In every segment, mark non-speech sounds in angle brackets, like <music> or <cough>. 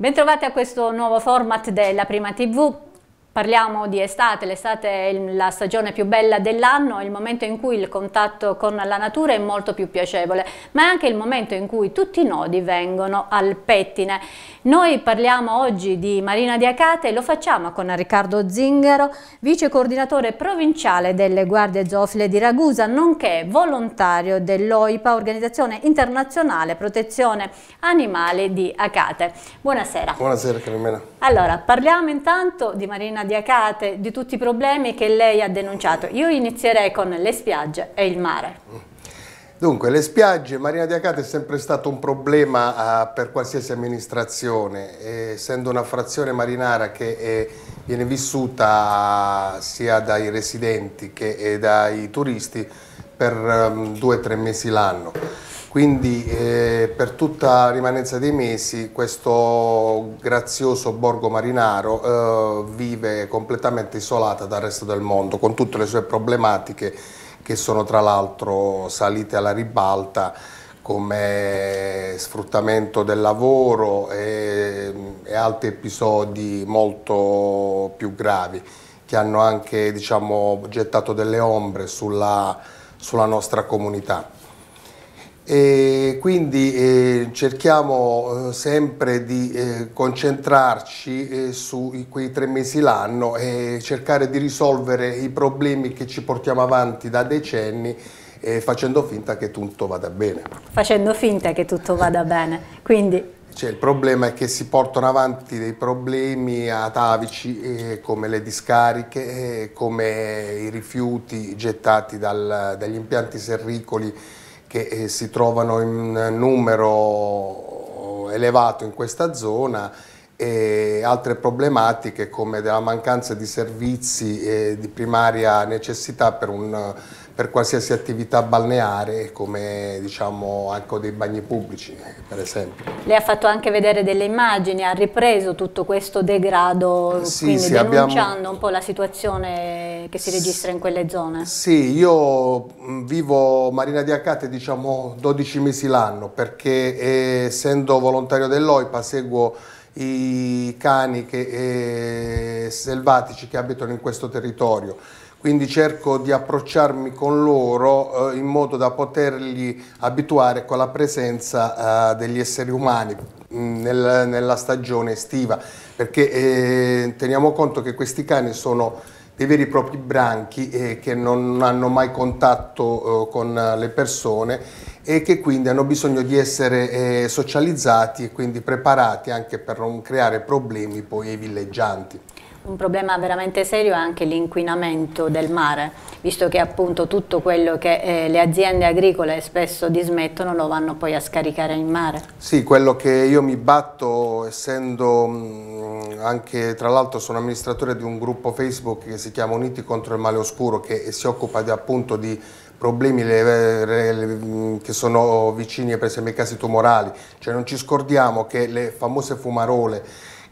Bentrovati a questo nuovo format della Prima TV. Parliamo di estate, l'estate è la stagione più bella dell'anno, è il momento in cui il contatto con la natura è molto più piacevole, ma è anche il momento in cui tutti i nodi vengono al pettine. Noi parliamo oggi di Marina di Acate e lo facciamo con Riccardo Zingaro, vice coordinatore provinciale delle Guardie Zoofile di Ragusa, nonché volontario dell'OIPA, Organizzazione Internazionale Protezione Animale di Acate. Buonasera. Buonasera Carmela. Allora, parliamo intanto di Marina di cardiacate, di tutti i problemi che lei ha denunciato. Io inizierei con le spiagge e il mare. Dunque, le spiagge, Marina di Acate è sempre stato un problema uh, per qualsiasi amministrazione, essendo una frazione marinara che è, eh, viene vissuta uh, sia dai residenti che eh, dai turisti per um, due o tre mesi l'anno. Quindi eh, per tutta la rimanenza dei mesi questo grazioso borgo marinaro eh, vive completamente isolata dal resto del mondo con tutte le sue problematiche che sono tra l'altro salite alla ribalta come sfruttamento del lavoro e, e altri episodi molto più gravi che hanno anche diciamo, gettato delle ombre sulla, sulla nostra comunità. E quindi eh, cerchiamo eh, sempre di eh, concentrarci eh, su quei tre mesi l'anno e cercare di risolvere i problemi che ci portiamo avanti da decenni eh, facendo finta che tutto vada bene. Facendo finta che tutto vada bene, quindi... Cioè, il problema è che si portano avanti dei problemi atavici eh, come le discariche, come i rifiuti gettati dal, dagli impianti serricoli che eh, si trovano in numero elevato in questa zona e altre problematiche come della mancanza di servizi di primaria necessità per, un, per qualsiasi attività balneare come diciamo anche dei bagni pubblici eh, per esempio. Lei ha fatto anche vedere delle immagini, ha ripreso tutto questo degrado, sì, quindi sì, denunciando abbiamo... un po' la situazione che si registra in quelle zone? Sì, io mm, vivo Marina di Acate diciamo 12 mesi l'anno perché essendo volontario dell'OIPA seguo i cani che, eh, selvatici che abitano in questo territorio. Quindi cerco di approcciarmi con loro eh, in modo da poterli abituare con la presenza eh, degli esseri umani mm, nel, nella stagione estiva, perché eh, teniamo conto che questi cani sono dei veri e propri branchi eh, che non hanno mai contatto eh, con eh, le persone e che quindi hanno bisogno di essere eh, socializzati e quindi preparati anche per non creare problemi poi ai villeggianti un problema veramente serio è anche l'inquinamento del mare, visto che appunto tutto quello che eh, le aziende agricole spesso dismettono lo vanno poi a scaricare in mare. Sì, quello che io mi batto essendo mm, anche, tra l'altro sono amministratore di un gruppo Facebook che si chiama Uniti contro il male oscuro che si occupa di, appunto di problemi le, le, le, mm, che sono vicini per esempio ai casi tumorali, cioè non ci scordiamo che le famose fumarole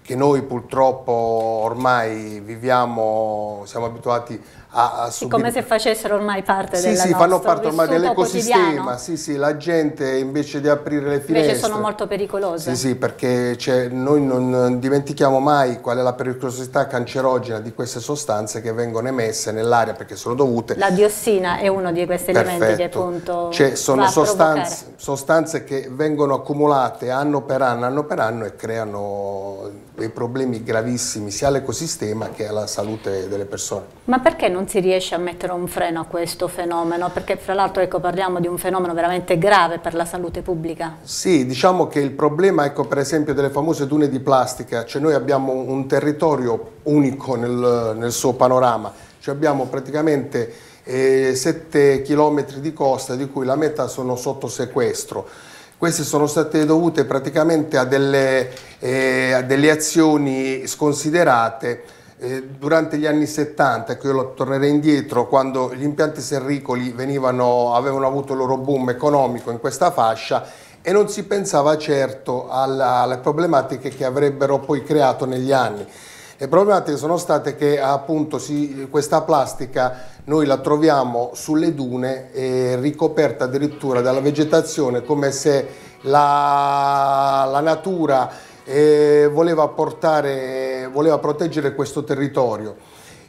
che noi purtroppo ormai viviamo, siamo abituati a, a subire. Come se facessero ormai parte sì, della sì, fanno parte ormai dell'ecosistema, sì, sì, la gente invece di aprire le finestre. Invece sono molto pericolose. Sì, sì, perché cioè, noi non dimentichiamo mai qual è la pericolosità cancerogena di queste sostanze che vengono emesse nell'aria perché sono dovute. La diossina è uno di questi Perfetto. elementi che appunto cioè, sono sostanze, sostanze che vengono accumulate anno per anno, anno per anno e creano dei problemi gravissimi sia all'ecosistema che alla salute delle persone. Ma perché non si riesce a mettere un freno a questo fenomeno? Perché fra l'altro ecco, parliamo di un fenomeno veramente grave per la salute pubblica. Sì, diciamo che il problema ecco, per esempio delle famose dune di plastica, cioè noi abbiamo un territorio unico nel, nel suo panorama, cioè abbiamo praticamente eh, 7 km di costa di cui la metà sono sotto sequestro. Queste sono state dovute praticamente a delle, eh, a delle azioni sconsiderate eh, durante gli anni 70, ecco io tornerei indietro, quando gli impianti serricoli venivano, avevano avuto il loro boom economico in questa fascia e non si pensava certo alla, alle problematiche che avrebbero poi creato negli anni. Le problematiche sono state che appunto si, questa plastica noi la troviamo sulle dune eh, ricoperta addirittura dalla vegetazione come se la, la natura eh, voleva portare voleva proteggere questo territorio.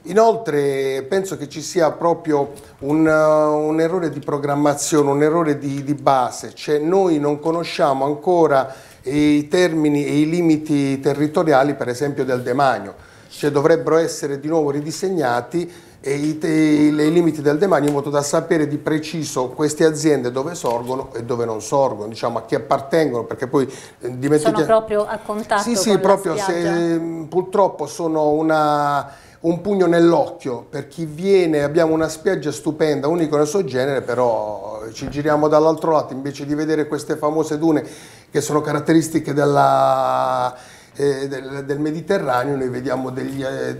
Inoltre penso che ci sia proprio un, uh, un errore di programmazione, un errore di, di base, cioè noi non conosciamo ancora i termini e i limiti territoriali per esempio del demanio, cioè dovrebbero essere di nuovo ridisegnati e i, i, i, limiti del demanio in modo da sapere di preciso queste aziende dove sorgono e dove non sorgono, diciamo a chi appartengono, perché poi eh, dimentichiamo... Sono proprio a contatto Sì, sì, con proprio, se, mm, purtroppo sono una un pugno nell'occhio per chi viene, abbiamo una spiaggia stupenda, unico nel suo genere, però eh, ci giriamo dall'altro lato invece di vedere queste famose dune che sono caratteristiche della eh, del, del, Mediterraneo noi vediamo degli, eh,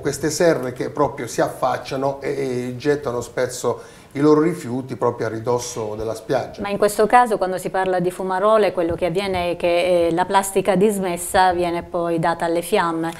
queste serre che proprio si affacciano e, e gettano spesso i loro rifiuti proprio a ridosso della spiaggia. Ma in questo caso quando si parla di fumarole quello che avviene è che eh, la plastica dismessa viene poi data alle fiamme.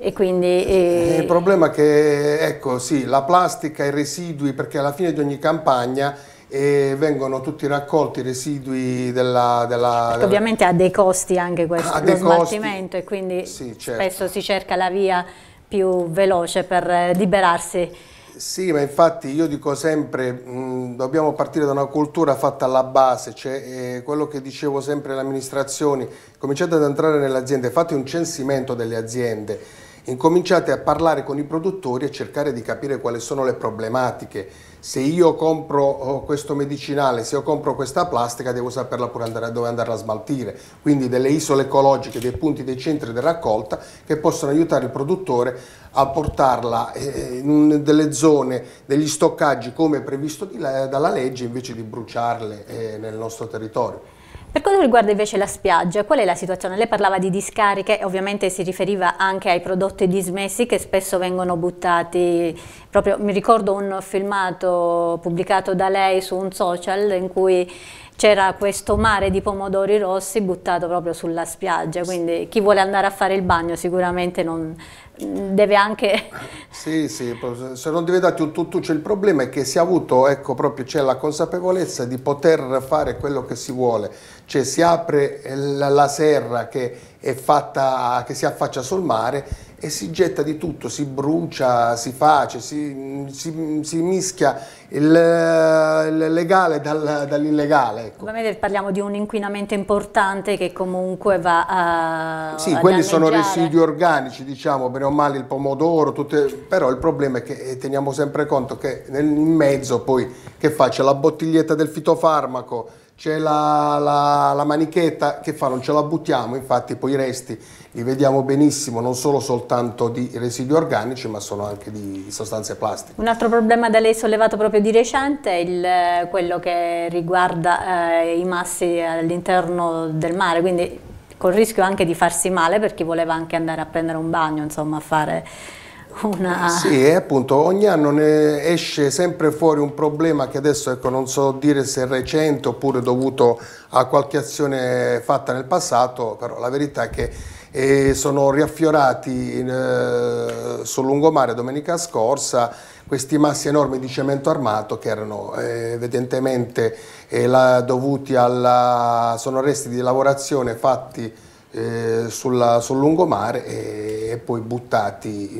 E quindi, eh... Il problema è che ecco, sì, la plastica, i residui, perché alla fine di ogni campagna e vengono tutti raccolti i residui della... della certo, ovviamente ha dei costi anche questo, lo smaltimento costi. e quindi sì, certo. spesso si cerca la via più veloce per eh, liberarsi. Sì, ma infatti io dico sempre mh, mm, dobbiamo partire da una cultura fatta alla base, cioè eh, quello che dicevo sempre alle amministrazioni, cominciate ad entrare nelle aziende, fate un censimento delle aziende, incominciate a parlare con i produttori e cercare di capire quali sono le problematiche se io compro oh, questo medicinale, se io compro questa plastica, devo saperla pure andare, dove andarla a smaltire. Quindi delle isole ecologiche, dei punti, dei centri di raccolta che possono aiutare il produttore a portarla eh, in delle zone, degli stoccaggi come previsto dalla legge, invece di bruciarle eh, nel nostro territorio. Per quanto riguarda invece la spiaggia, qual è la situazione? Lei parlava di discariche, ovviamente si riferiva anche ai prodotti dismessi che spesso vengono buttati. Proprio, mi ricordo un filmato pubblicato da lei su un social in cui c'era questo mare di pomodori rossi buttato proprio sulla spiaggia, quindi chi vuole andare a fare il bagno sicuramente non, deve anche... <laughs> Sì, sì, se non diventate un tuttuccio il problema è che si è avuto, ecco proprio c'è la consapevolezza di poter fare quello che si vuole, cioè si apre la, la serra che, è fatta, che si affaccia sul mare e si getta di tutto, si brucia, si face, si, si, si mischia il, il legale dal, dall'illegale. Ecco. Ovviamente parliamo di un inquinamento importante che comunque va a Sì, a quelli danneggiare. sono residui organici, diciamo, bene o male il pomodoro, tutte, però il problema è che eh, teniamo sempre conto che nel, in mezzo poi che fa? C'è la bottiglietta del fitofarmaco, c'è la, la, la, manichetta, che fa? Non ce la buttiamo, infatti poi i resti li vediamo benissimo non solo soltanto di residui organici ma sono anche di sostanze plastiche. Un altro problema da lei sollevato proprio di recente è il, quello che riguarda eh, i massi all'interno del mare, quindi col rischio anche di farsi male per chi voleva anche andare a prendere un bagno, insomma a fare una... Sì, appunto ogni anno ne esce sempre fuori un problema che adesso ecco, non so dire se è recente oppure dovuto a qualche azione fatta nel passato, però la verità è che e sono riaffiorati in, eh, sul lungomare domenica scorsa questi massi enormi di cemento armato che erano eh, evidentemente eh, la, dovuti alla, sono resti di lavorazione fatti eh, sulla, sul lungomare e, e poi buttati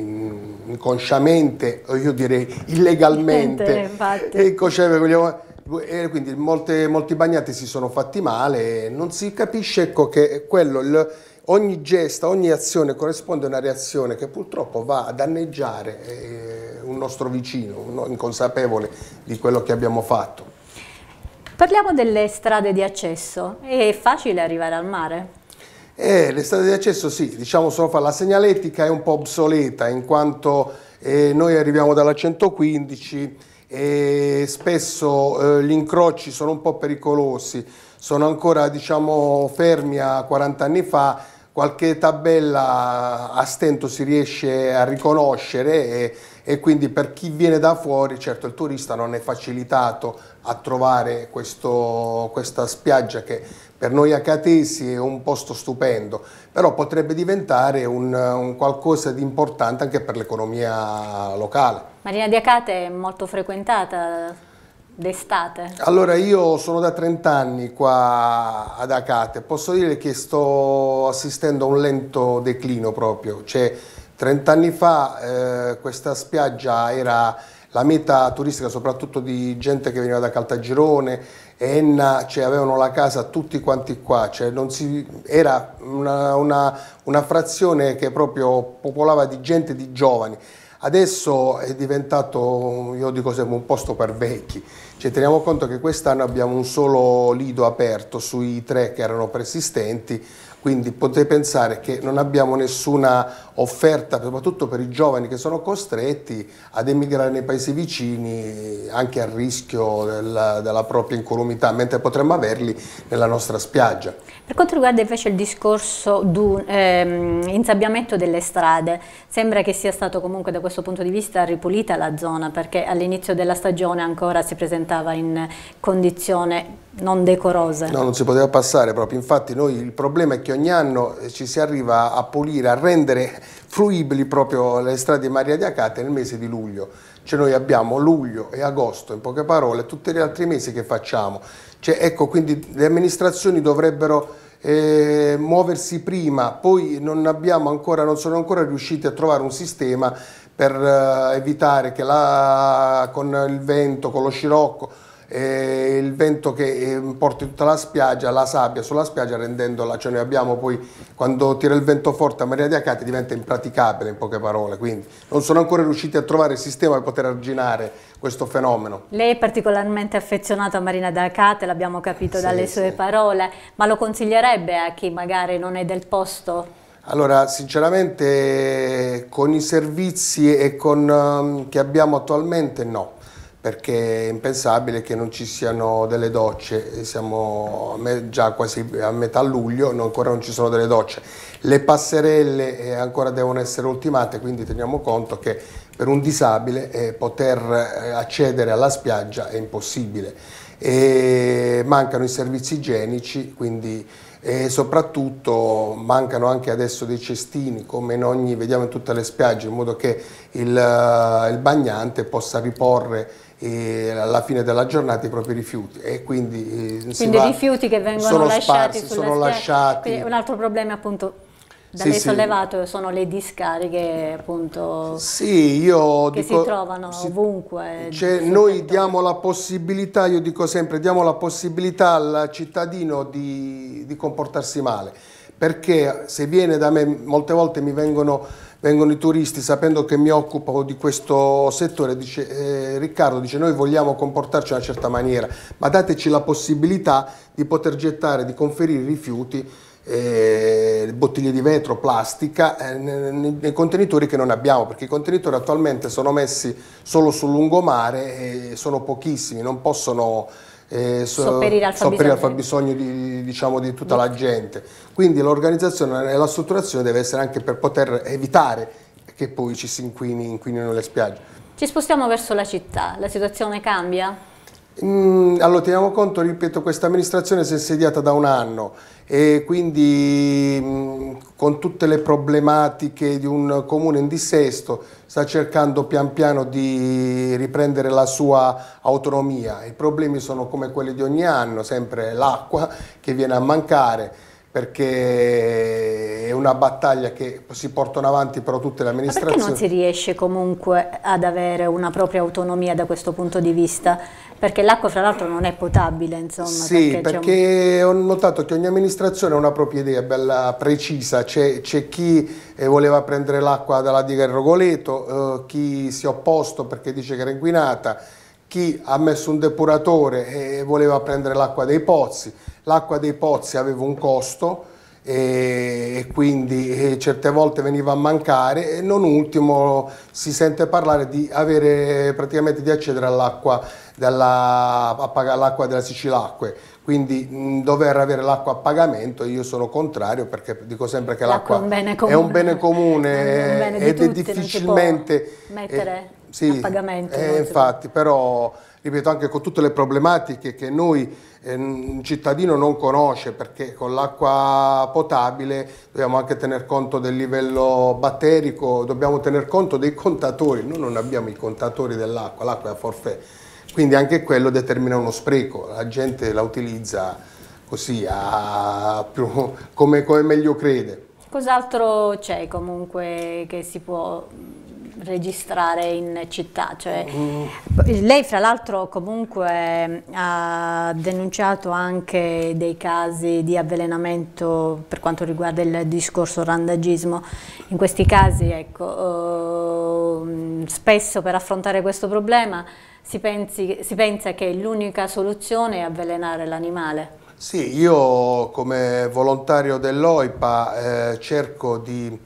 inconsciamente, io direi illegalmente. Eh, inconsciamente, e quindi molte, molti bagnati si sono fatti male, non si capisce ecco che quello, il, ogni gesto, ogni azione corrisponde a una reazione che purtroppo va a danneggiare eh, un nostro vicino, un inconsapevole di quello che abbiamo fatto. Parliamo delle strade di accesso. È facile arrivare al mare? Eh, le strade di accesso sì, diciamo solo fa la segnaletica è un po' obsoleta in quanto eh, noi arriviamo dalla 115 e spesso eh, gli incroci sono un po' pericolosi, sono ancora diciamo, fermi a 40 anni fa qualche tabella a stento si riesce a riconoscere e, e, quindi per chi viene da fuori, certo il turista non è facilitato a trovare questo, questa spiaggia che per noi acatesi è un posto stupendo, però potrebbe diventare un, un qualcosa di importante anche per l'economia locale. Marina di Acate è molto frequentata d'estate? Allora io sono da 30 anni qua ad Acate, posso dire che sto assistendo a un lento declino proprio, cioè 30 anni fa eh, questa spiaggia era la meta turistica soprattutto di gente che veniva da Caltagirone, Enna, cioè avevano la casa tutti quanti qua, cioè si, era una, una, una frazione che proprio popolava di gente, di giovani. Adesso è diventato, io dico sempre, un posto per vecchi. Cioè, teniamo conto che quest'anno abbiamo un solo lido aperto sui tre che erano persistenti, quindi potete pensare che non abbiamo nessuna offerta, soprattutto per i giovani che sono costretti ad emigrare nei paesi vicini anche a rischio della, della propria incolumità, mentre potremmo averli nella nostra spiaggia. Per quanto riguarda invece il discorso di ehm, insabbiamento delle strade, sembra che sia stato comunque da questo punto di vista ripulita la zona perché all'inizio della stagione ancora si presentava in condizione non decorose. No, non si poteva passare proprio, infatti noi il problema è che ogni anno eh, ci si arriva a pulire, a rendere fruibili proprio le strade di Maria di Acate nel mese di luglio. Cioè noi abbiamo luglio e agosto, in poche parole, tutti gli altri mesi che facciamo. Cioè, ecco, quindi le amministrazioni dovrebbero eh, muoversi prima, poi non, ancora, non sono ancora riusciti a trovare un sistema per eh, evitare che la, con il vento, con lo scirocco, eh, il vento che eh, porta tutta la spiaggia, la sabbia sulla spiaggia rendendola, cioè noi abbiamo poi quando tira il vento forte a Maria di Acate diventa impraticabile in poche parole, quindi non sono ancora riusciti a trovare il sistema per poter arginare questo fenomeno. Lei è particolarmente affezionato a Marina d'Acate, l'abbiamo capito sì, dalle sue sì. parole, ma lo consiglierebbe a chi magari non è del posto? Allora, sinceramente con i servizi e con, um, che abbiamo attualmente no perché è impensabile che non ci siano delle docce, siamo già quasi a metà luglio, ancora non ci sono delle docce. Le passerelle eh, ancora devono essere ultimate, quindi teniamo conto che per un disabile eh, poter eh, accedere alla spiaggia è impossibile. E mancano i servizi igienici, quindi e soprattutto mancano anche adesso dei cestini come in ogni, vediamo in tutte le spiagge in modo che il, il bagnante possa riporre e alla fine della giornata i propri rifiuti e quindi, eh, quindi va, rifiuti che vengono lasciati, sparsi, sono lasciati. un altro problema appunto da sì, lei sollevato sì. sono le discariche appunto sì, io che dico, si trovano si, ovunque. Cioè, noi diamo la possibilità, io dico sempre, diamo la possibilità al cittadino di, di comportarsi male perché se viene da me molte volte mi vengono vengono i turisti sapendo che mi occupo di questo settore, dice, eh, Riccardo dice noi vogliamo comportarci in una certa maniera, ma dateci la possibilità di poter gettare, di conferire rifiuti, eh, bottiglie di vetro, plastica, eh, nei, nei, contenitori che non abbiamo, perché i contenitori attualmente sono messi solo sul lungomare e sono pochissimi, non possono eh, so, sopperire al fabbisogno, fabbisogno di, diciamo, di, tutta la gente. Quindi l'organizzazione e la strutturazione deve essere anche per poter evitare che poi ci si inquini, inquinino le spiagge. Ci spostiamo verso la città, la situazione cambia? Mm, allora teniamo conto, ripeto, questa amministrazione si è insediata da un anno e quindi mm, con tutte le problematiche di un comune in dissesto sta cercando pian piano di riprendere la sua autonomia. I problemi sono come quelli di ogni anno, sempre l'acqua che viene a mancare perché è una battaglia che si portano avanti però tutte le amministrazioni. Ma perché non si riesce comunque ad avere una propria autonomia da questo punto di vista? Perché l'acqua fra l'altro non è potabile, insomma. Sì, perché, diciamo perché un... ho notato che ogni amministrazione ha una propria idea bella precisa, c'è, chi eh, voleva prendere l'acqua dalla diga del Rogoleto, eh, chi si è opposto perché dice che era inquinata, chi ha messo un depuratore e voleva prendere l'acqua dei pozzi l'acqua dei pozzi aveva un costo e quindi certe volte veniva a mancare e non ultimo si sente parlare di avere praticamente di accedere all'acqua della, a pagare l'acqua della Sicilacque quindi mh, mm, dover avere l'acqua a pagamento io sono contrario perché dico sempre che l'acqua, è un bene comune, un bene comune è un bene ed tutti, è difficilmente eh, mettere eh, sì, a pagamento eh, infatti però ripeto anche con tutte le problematiche che noi eh, un cittadino non conosce perché con l'acqua potabile dobbiamo anche tener conto del livello batterico, dobbiamo tener conto dei contatori, noi non abbiamo i contatori dell'acqua, l'acqua è a forfè, quindi anche quello determina uno spreco, la gente la utilizza così a, più, come, come meglio crede. Cos'altro c'è comunque che si può registrare in città. Cioè, mm. Lei fra l'altro comunque ha denunciato anche dei casi di avvelenamento per quanto riguarda il discorso randagismo. In questi casi ecco, ehm, spesso per affrontare questo problema si, pensi, si pensa che l'unica soluzione è avvelenare l'animale. Sì, io come volontario dell'OIPA eh, cerco di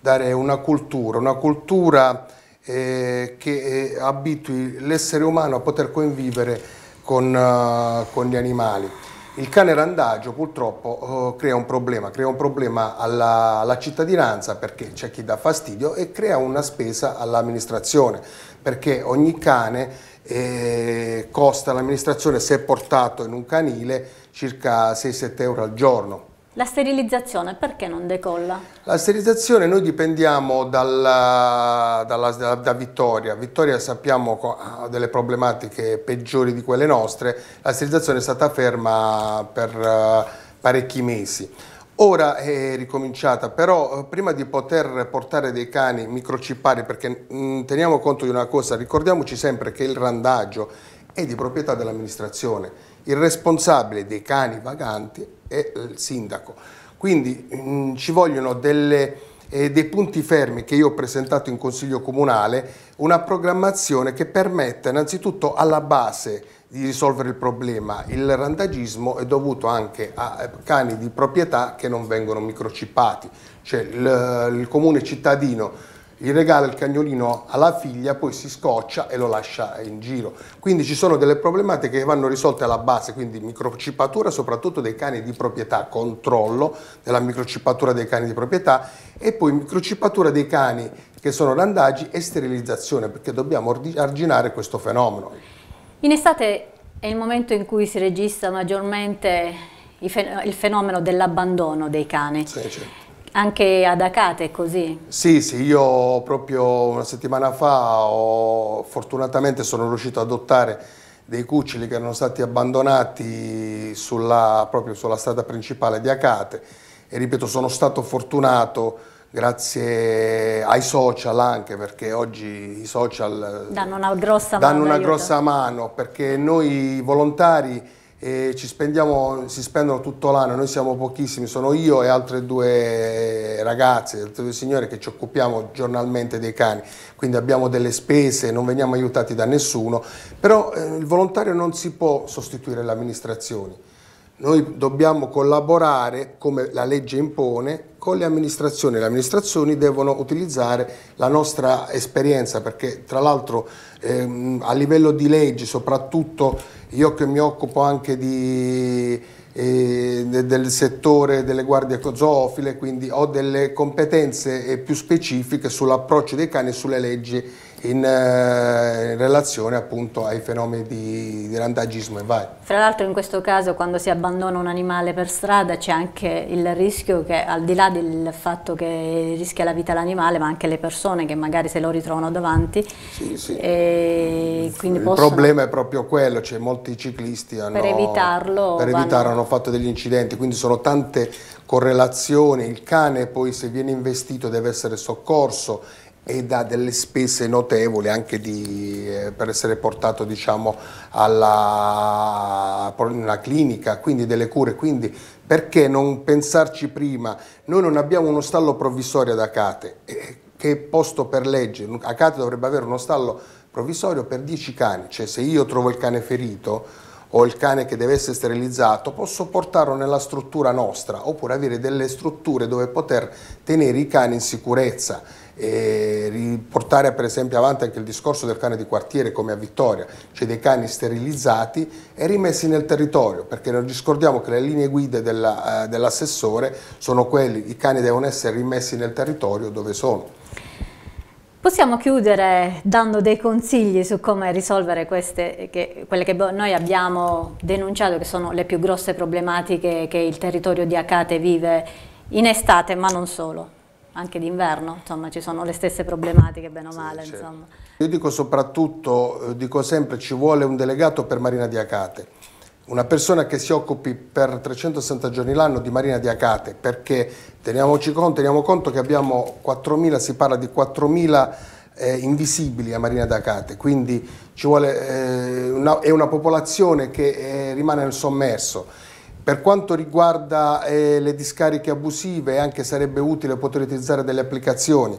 dare una cultura, una cultura eh, che eh, abitui l'essere umano a poter convivere con, uh, con gli animali. Il cane randagio purtroppo uh, crea un problema, crea un problema alla, alla cittadinanza perché c'è chi dà fastidio e crea una spesa all'amministrazione perché ogni cane eh, costa all'amministrazione se portato in un canile circa 6-7 euro al giorno la sterilizzazione perché non decolla? La sterilizzazione noi dipendiamo dalla, dalla, da, da, Vittoria. Vittoria sappiamo ha delle problematiche peggiori di quelle nostre. La sterilizzazione è stata ferma per uh, parecchi mesi. Ora è ricominciata, però eh, prima di poter portare dei cani microcippari, perché mh, mm, teniamo conto di una cosa, ricordiamoci sempre che il randaggio è di proprietà dell'amministrazione il responsabile dei cani vaganti è il sindaco. Quindi mh, mm, ci vogliono delle, eh, dei punti fermi che io ho presentato in Consiglio Comunale, una programmazione che permetta innanzitutto alla base di risolvere il problema. Il randagismo è dovuto anche a eh, cani di proprietà che non vengono microcippati. cioè il, eh, il comune cittadino gli regala il cagnolino alla figlia, poi si scoccia e lo lascia in giro. Quindi ci sono delle problematiche che vanno risolte alla base, quindi microcipatura soprattutto dei cani di proprietà, controllo della microcipatura dei cani di proprietà e poi microcipatura dei cani che sono randaggi e sterilizzazione perché dobbiamo arginare questo fenomeno. In estate è il momento in cui si registra maggiormente il fenomeno dell'abbandono dei cani. Sì, certo. Anche ad Acate è così? Sì, sì, io proprio una settimana fa ho, fortunatamente sono riuscito ad adottare dei cuccioli che erano stati abbandonati sulla, proprio sulla strada principale di Acate e ripeto sono stato fortunato grazie ai social anche perché oggi i social danno una grossa, danno mano, una grossa mano perché noi volontari e ci spendiamo, si spendono tutto l'anno, noi siamo pochissimi, sono io e altre due ragazze, altre due signore che ci occupiamo giornalmente dei cani, quindi abbiamo delle spese, non veniamo aiutati da nessuno, però eh, il volontario non si può sostituire le amministrazioni noi dobbiamo collaborare, come la legge impone, con le amministrazioni. Le amministrazioni devono utilizzare la nostra esperienza perché tra l'altro ehm, a livello di leggi, soprattutto io che mi occupo anche di, eh, del settore delle guardie zoofile, quindi ho delle competenze eh, più specifiche sull'approccio dei cani e sulle leggi in, eh, in, relazione appunto ai fenomeni di, di randagismo e vai. Fra l'altro in questo caso quando si abbandona un animale per strada c'è anche il rischio che al di là del fatto che rischia la vita l'animale ma anche le persone che magari se lo ritrovano davanti. Sì, sì. il possono... problema è proprio quello, cioè molti ciclisti hanno, per evitarlo, per evitarlo vanno... hanno fatto degli incidenti, quindi sono tante correlazioni, il cane poi se viene investito deve essere soccorso, ed ha delle spese notevoli anche di, eh, per essere portato diciamo, alla una clinica, quindi delle cure, quindi perché non pensarci prima? Noi non abbiamo uno stallo provvisorio ad Acate, eh, che è posto per legge, Acate dovrebbe avere uno stallo provvisorio per 10 cani, cioè se io trovo il cane ferito o il cane che deve essere sterilizzato, posso portarlo nella struttura nostra oppure avere delle strutture dove poter tenere i cani in sicurezza e riportare per esempio avanti anche il discorso del cane di quartiere come a Vittoria, cioè dei cani sterilizzati e rimessi nel territorio, perché non discordiamo che le linee guida eh, dell'assessore sono quelli, i cani devono essere rimessi nel territorio dove sono. Possiamo chiudere dando dei consigli su come risolvere queste, che, quelle che boh, noi abbiamo denunciato, che sono le più grosse problematiche che il territorio di Acate vive in estate, ma non solo anche d'inverno, insomma ci sono le stesse problematiche bene o male. Sì, certo. Io dico soprattutto, eh, dico sempre, ci vuole un delegato per Marina di Acate, una persona che si occupi per 360 giorni l'anno di Marina di Acate, perché teniamoci conto, teniamo conto che abbiamo 4.000, si parla di 4.000 eh, invisibili a Marina d'Acate, quindi vuole, eh, una, è una popolazione che eh, rimane nel sommerso per quanto riguarda eh, le discariche abusive, anche sarebbe utile poter utilizzare delle applicazioni.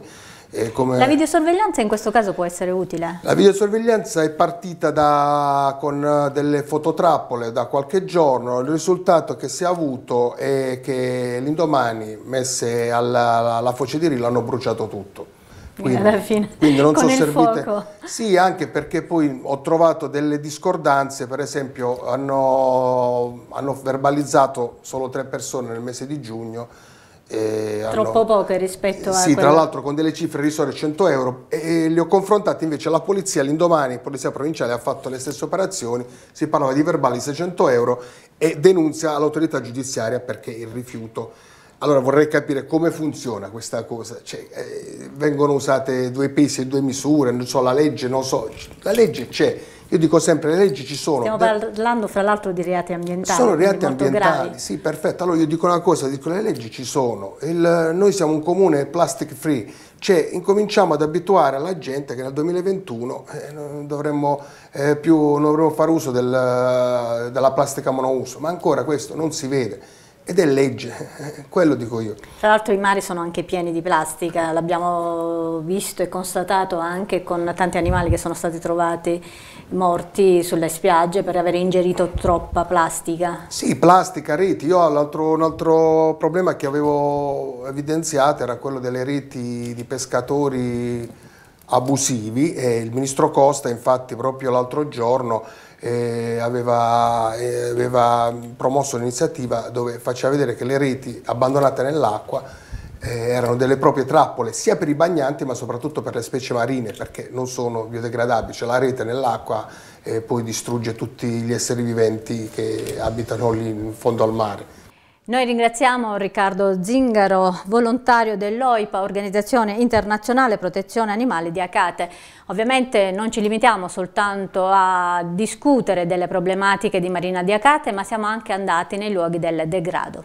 Eh, come... La videosorveglianza in questo caso può essere utile? La videosorveglianza è partita da, con eh, delle fototrappole da qualche giorno, il risultato che si è avuto è che l'indomani messe alla, alla foce di Rilo hanno bruciato tutto quindi, alla fine. Quindi non sono servite. Fuoco. Sì, anche perché poi ho trovato delle discordanze, per esempio hanno, hanno verbalizzato solo tre persone nel mese di giugno. Troppo hanno, poche rispetto a... Sì, quello... tra l'altro con delle cifre risorie 100 euro e, e li ho confrontati invece la polizia l'indomani, la polizia provinciale ha fatto le stesse operazioni, si parlava di verbali 600 euro e denunzia all'autorità giudiziaria perché il rifiuto allora vorrei capire come funziona questa cosa, cioè, eh, vengono usate due pesi e due misure, non so, la legge, non so, la legge c'è, io dico sempre le leggi ci sono. Stiamo parlando fra l'altro di reati ambientali. Sono reati ambientali, gravi. sì, perfetto. Allora io dico una cosa, dico le leggi ci sono. Il, noi siamo un comune plastic free, cioè incominciamo ad abituare la gente che nel 2021 eh, non, dovremmo, eh, più, non dovremmo fare uso del, della plastica monouso, ma ancora questo non si vede ed è legge, quello dico io. Tra l'altro i mari sono anche pieni di plastica, l'abbiamo visto e constatato anche con tanti animali che sono stati trovati morti sulle spiagge per aver ingerito troppa plastica. Sì, plastica, reti. Io altro, un altro problema che avevo evidenziato era quello delle reti di pescatori abusivi e il ministro Costa infatti proprio l'altro giorno eh, aveva, eh, aveva, promosso un'iniziativa dove faceva vedere che le reti abbandonate nell'acqua eh, erano delle proprie trappole sia per i bagnanti ma soprattutto per le specie marine perché non sono biodegradabili, cioè la rete nell'acqua eh, poi distrugge tutti gli esseri viventi che abitano lì in fondo al mare. Noi ringraziamo Riccardo Zingaro, volontario dell'OIPA, Organizzazione Internazionale Protezione Animale di Acate. Ovviamente non ci limitiamo soltanto a discutere delle problematiche di Marina di Acate, ma siamo anche andati nei luoghi del degrado.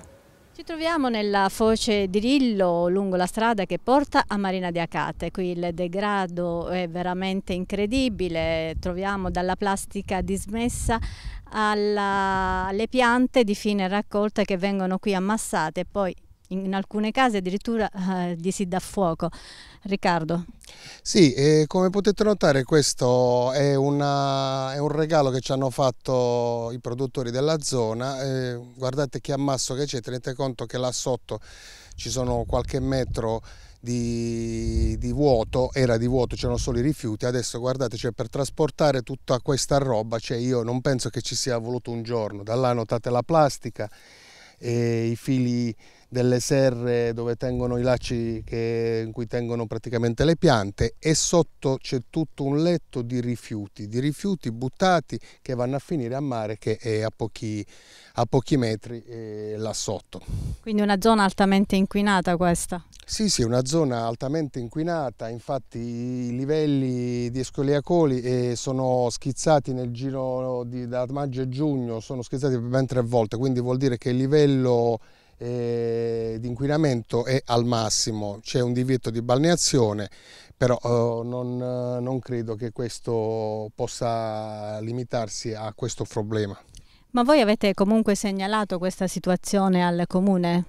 Ci troviamo nella foce di Rillo lungo la strada che porta a Marina di Acate, qui il degrado è veramente incredibile, troviamo dalla plastica dismessa alla... alle piante di fine raccolta che vengono qui ammassate e poi in alcune case addirittura eh, gli si dà fuoco. Riccardo. Sì, eh, come potete notare questo è, una, è, un regalo che ci hanno fatto i produttori della zona, eh, guardate che ammasso che c'è, tenete conto che là sotto ci sono qualche metro di, di, vuoto, era di vuoto, c'erano solo i rifiuti, adesso guardate, cioè per trasportare tutta questa roba, cioè io non penso che ci sia voluto un giorno, da là notate la plastica, i fili delle serre dove tengono i lacci che, in cui tengono praticamente le piante e sotto c'è tutto un letto di rifiuti, di rifiuti buttati che vanno a finire a mare che è a pochi, a pochi metri eh, là sotto. Quindi una zona altamente inquinata questa? Sì, sì, una zona altamente inquinata, infatti i livelli di Escoliacoli eh, sono schizzati nel giro di, da maggio e giugno, sono schizzati per ben tre volte, quindi vuol dire che il livello eh, di inquinamento è al massimo, c'è un divieto di balneazione, però eh, non, eh, non credo che questo possa limitarsi a questo problema. Ma voi avete comunque segnalato questa situazione al comune?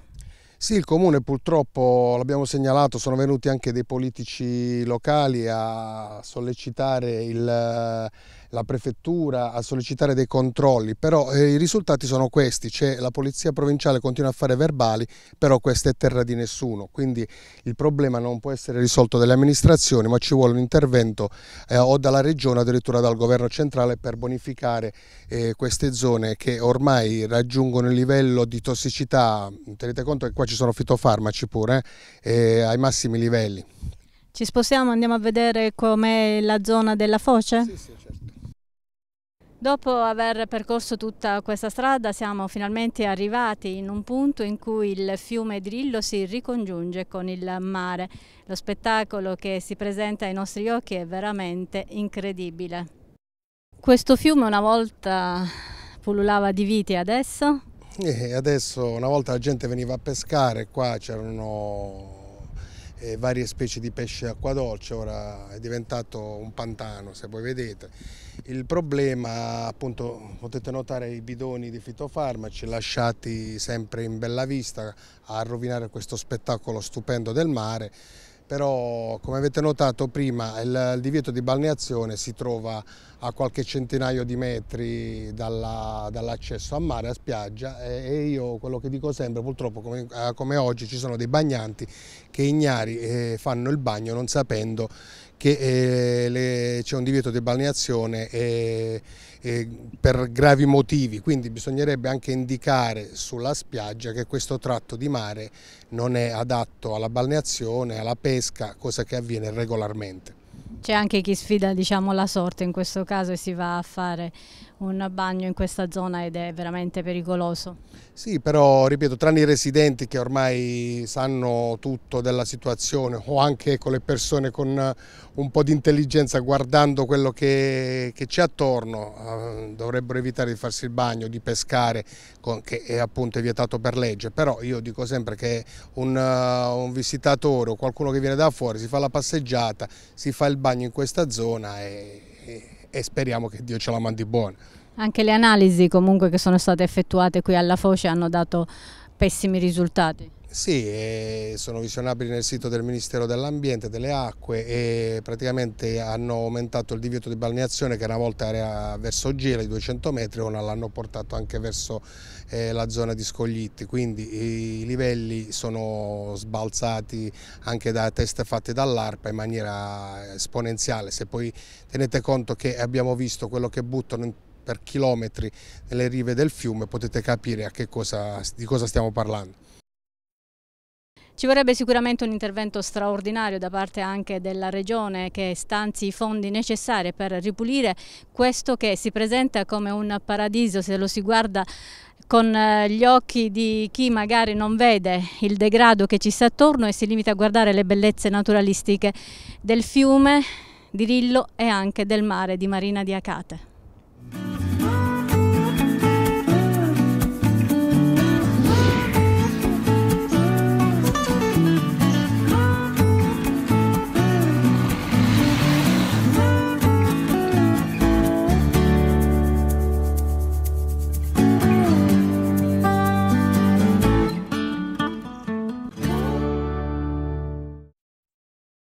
Sì, il comune purtroppo l'abbiamo segnalato, sono venuti anche dei politici locali a sollecitare il la prefettura a sollecitare dei controlli, però eh, i risultati sono questi, cioè la polizia provinciale continua a fare verbali, però questa è terra di nessuno, quindi il problema non può essere risolto dalle amministrazioni, ma ci vuole un intervento eh, o dalla regione, addirittura dal governo centrale per bonificare eh, queste zone che ormai raggiungono il livello di tossicità, tenete conto che qua ci sono fitofarmaci pure, eh, eh, ai massimi livelli. Ci spostiamo, andiamo a vedere com'è la zona della foce? Sì, sì, certo. Dopo aver percorso tutta questa strada siamo finalmente arrivati in un punto in cui il fiume Drillo si ricongiunge con il mare. Lo spettacolo che si presenta ai nostri occhi è veramente incredibile. Questo fiume una volta pullulava di viti adesso? E eh, adesso una volta la gente veniva a pescare, qua c'erano eh, varie specie di pesce acqua dolce, ora è diventato un pantano se voi vedete il problema, appunto, potete notare i bidoni di fitofarmaci lasciati sempre in bella vista a rovinare questo spettacolo stupendo del mare però come avete notato prima il divieto di balneazione si trova a qualche centinaio di metri dall'accesso dall a mare, a spiaggia e, io quello che dico sempre purtroppo come, eh, come oggi ci sono dei bagnanti che ignari eh, fanno il bagno non sapendo che eh, c'è un divieto di balneazione e eh, per gravi motivi, quindi bisognerebbe anche indicare sulla spiaggia che questo tratto di mare non è adatto alla balneazione, alla pesca, cosa che avviene regolarmente. C'è anche chi sfida diciamo, la sorte in questo caso e si va a fare un bagno in questa zona ed è veramente pericoloso. Sì, però ripeto, tranne i residenti che ormai sanno tutto della situazione o anche con le persone con eh, un po' di intelligenza guardando quello che, che c'è attorno, eh, dovrebbero evitare di farsi il bagno, di pescare, con, che è appunto vietato per legge, però io dico sempre che un, uh, un visitatore o qualcuno che viene da fuori si fa la passeggiata, si fa il bagno in questa zona e, e e speriamo che Dio ce la mandi buona. Anche le analisi comunque che sono state effettuate qui alla Foce hanno dato pessimi risultati. Sì, sono visionabili nel sito del Ministero dell'Ambiente, delle Acque e praticamente hanno aumentato il divieto di balneazione che una volta era verso Gela i 200 metri, ora l'hanno portato anche verso eh, la zona di Scoglitti, quindi i livelli sono sbalzati anche da test fatti dall'ARPA in maniera esponenziale. Se poi tenete conto che abbiamo visto quello che buttano in per chilometri nelle rive del fiume potete capire cosa, di cosa stiamo parlando. Ci vorrebbe sicuramente un intervento straordinario da parte anche della Regione che stanzi i fondi necessari per ripulire questo che si presenta come un paradiso se lo si guarda con eh, gli occhi di chi magari non vede il degrado che ci sta attorno e si limita a guardare le bellezze naturalistiche del fiume, di Rillo e anche del mare di Marina di Acate.